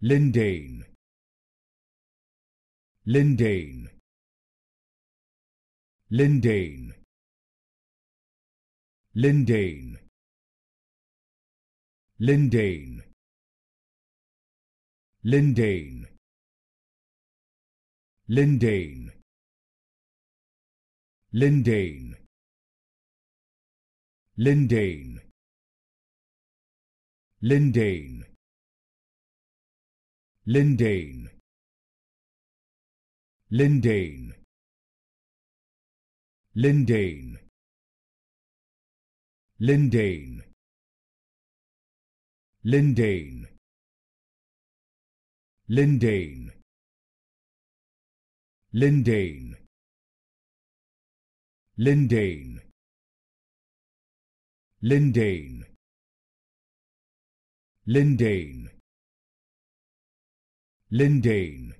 Lindane Lindane Lindane Lindane Lindane Lindane Lindane Lindane Lindane Lindane Lindane Lindane Lindane Lindane Lindane Lindane Lindane Lindane Lindane Lindane Lindane